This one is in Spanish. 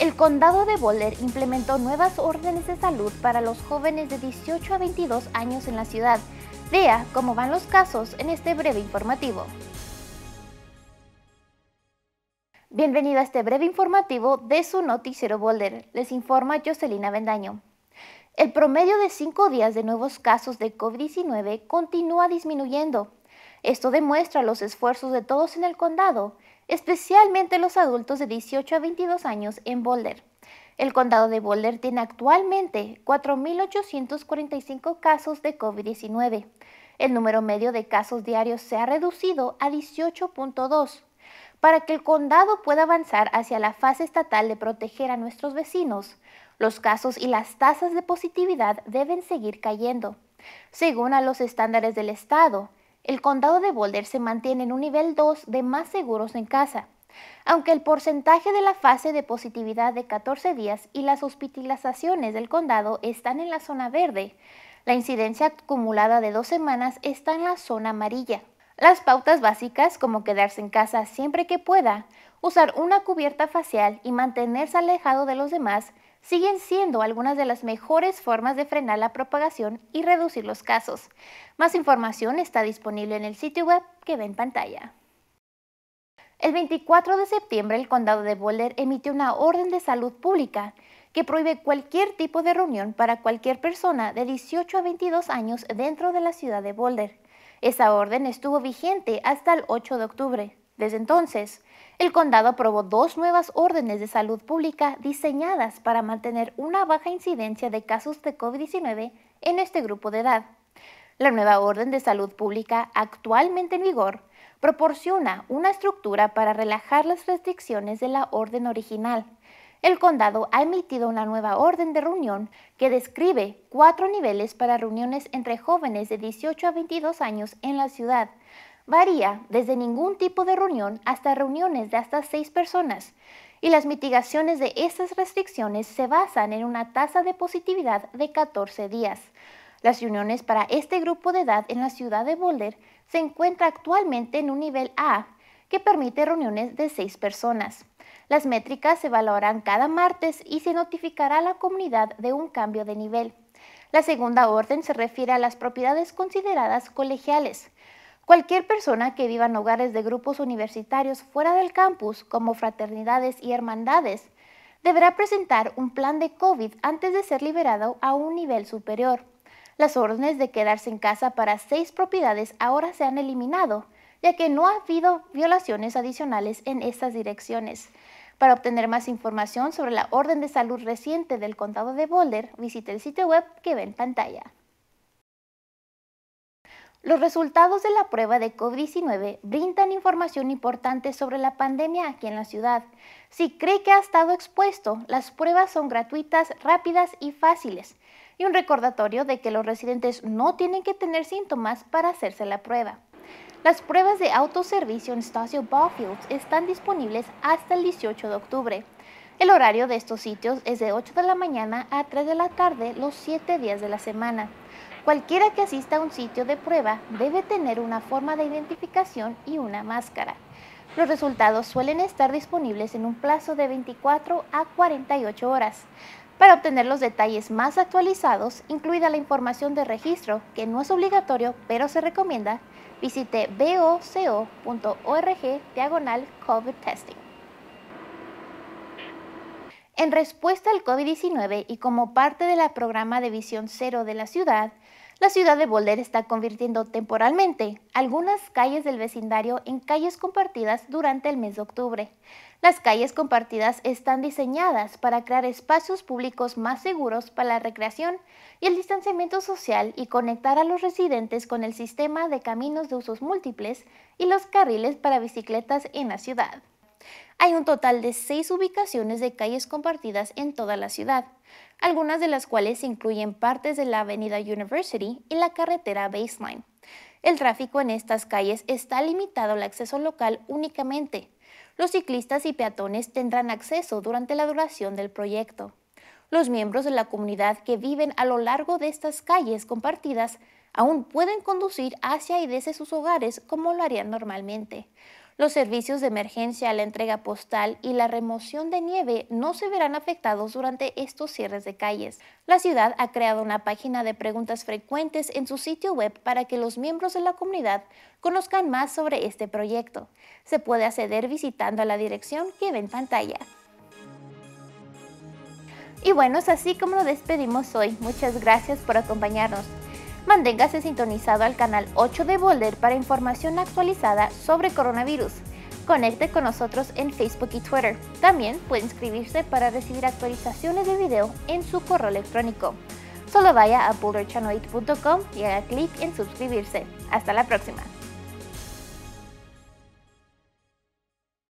El condado de Boulder implementó nuevas órdenes de salud para los jóvenes de 18 a 22 años en la ciudad. Vea cómo van los casos en este breve informativo. Bienvenido a este breve informativo de su noticiero Boulder. Les informa Jocelina Vendaño. El promedio de cinco días de nuevos casos de COVID-19 continúa disminuyendo. Esto demuestra los esfuerzos de todos en el condado especialmente los adultos de 18 a 22 años en Boulder. El condado de Boulder tiene actualmente 4.845 casos de COVID-19. El número medio de casos diarios se ha reducido a 18.2. Para que el condado pueda avanzar hacia la fase estatal de proteger a nuestros vecinos, los casos y las tasas de positividad deben seguir cayendo. Según a los estándares del Estado, el condado de Boulder se mantiene en un nivel 2 de más seguros en casa, aunque el porcentaje de la fase de positividad de 14 días y las hospitalizaciones del condado están en la zona verde, la incidencia acumulada de dos semanas está en la zona amarilla. Las pautas básicas como quedarse en casa siempre que pueda, usar una cubierta facial y mantenerse alejado de los demás siguen siendo algunas de las mejores formas de frenar la propagación y reducir los casos. Más información está disponible en el sitio web que ve en pantalla. El 24 de septiembre el condado de Boulder emitió una orden de salud pública que prohíbe cualquier tipo de reunión para cualquier persona de 18 a 22 años dentro de la ciudad de Boulder. Esa orden estuvo vigente hasta el 8 de octubre. Desde entonces, el condado aprobó dos nuevas órdenes de salud pública diseñadas para mantener una baja incidencia de casos de COVID-19 en este grupo de edad. La nueva orden de salud pública actualmente en vigor proporciona una estructura para relajar las restricciones de la orden original. El condado ha emitido una nueva orden de reunión que describe cuatro niveles para reuniones entre jóvenes de 18 a 22 años en la ciudad, varía desde ningún tipo de reunión hasta reuniones de hasta seis personas, y las mitigaciones de estas restricciones se basan en una tasa de positividad de 14 días. Las reuniones para este grupo de edad en la ciudad de Boulder se encuentra actualmente en un nivel A, que permite reuniones de seis personas. Las métricas se valoran cada martes y se notificará a la comunidad de un cambio de nivel. La segunda orden se refiere a las propiedades consideradas colegiales, Cualquier persona que viva en hogares de grupos universitarios fuera del campus, como fraternidades y hermandades, deberá presentar un plan de COVID antes de ser liberado a un nivel superior. Las órdenes de quedarse en casa para seis propiedades ahora se han eliminado, ya que no ha habido violaciones adicionales en estas direcciones. Para obtener más información sobre la orden de salud reciente del condado de Boulder, visite el sitio web que ve en pantalla. Los resultados de la prueba de COVID-19 brindan información importante sobre la pandemia aquí en la ciudad. Si cree que ha estado expuesto, las pruebas son gratuitas, rápidas y fáciles. Y un recordatorio de que los residentes no tienen que tener síntomas para hacerse la prueba. Las pruebas de autoservicio en Stasio Ballfields están disponibles hasta el 18 de octubre. El horario de estos sitios es de 8 de la mañana a 3 de la tarde los 7 días de la semana. Cualquiera que asista a un sitio de prueba debe tener una forma de identificación y una máscara. Los resultados suelen estar disponibles en un plazo de 24 a 48 horas. Para obtener los detalles más actualizados, incluida la información de registro, que no es obligatorio pero se recomienda, visite boco.org diagonal COVID testing. En respuesta al COVID-19 y como parte del programa de visión cero de la ciudad, la ciudad de Boulder está convirtiendo temporalmente algunas calles del vecindario en calles compartidas durante el mes de octubre. Las calles compartidas están diseñadas para crear espacios públicos más seguros para la recreación y el distanciamiento social y conectar a los residentes con el sistema de caminos de usos múltiples y los carriles para bicicletas en la ciudad. Hay un total de seis ubicaciones de calles compartidas en toda la ciudad, algunas de las cuales incluyen partes de la Avenida University y la carretera Baseline. El tráfico en estas calles está limitado al acceso local únicamente. Los ciclistas y peatones tendrán acceso durante la duración del proyecto. Los miembros de la comunidad que viven a lo largo de estas calles compartidas aún pueden conducir hacia y desde sus hogares como lo harían normalmente. Los servicios de emergencia, la entrega postal y la remoción de nieve no se verán afectados durante estos cierres de calles. La ciudad ha creado una página de preguntas frecuentes en su sitio web para que los miembros de la comunidad conozcan más sobre este proyecto. Se puede acceder visitando a la dirección que ve en pantalla. Y bueno, es así como lo despedimos hoy. Muchas gracias por acompañarnos. Manténgase sintonizado al canal 8 de Boulder para información actualizada sobre coronavirus. Conecte con nosotros en Facebook y Twitter. También puede inscribirse para recibir actualizaciones de video en su correo electrónico. Solo vaya a boulderchannel8.com y haga clic en suscribirse. Hasta la próxima.